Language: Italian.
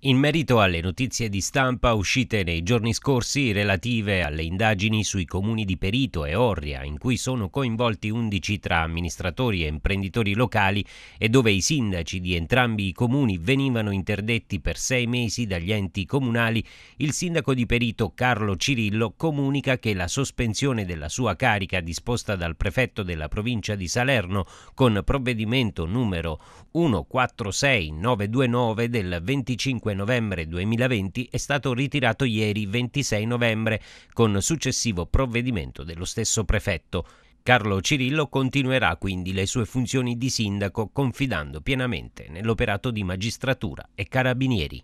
In merito alle notizie di stampa uscite nei giorni scorsi relative alle indagini sui comuni di Perito e Orria, in cui sono coinvolti 11 tra amministratori e imprenditori locali e dove i sindaci di entrambi i comuni venivano interdetti per sei mesi dagli enti comunali, il sindaco di Perito Carlo Cirillo comunica che la sospensione della sua carica disposta dal prefetto della provincia di Salerno con provvedimento numero 146929 del 25 25 novembre 2020 è stato ritirato ieri 26 novembre con successivo provvedimento dello stesso prefetto. Carlo Cirillo continuerà quindi le sue funzioni di sindaco confidando pienamente nell'operato di magistratura e carabinieri.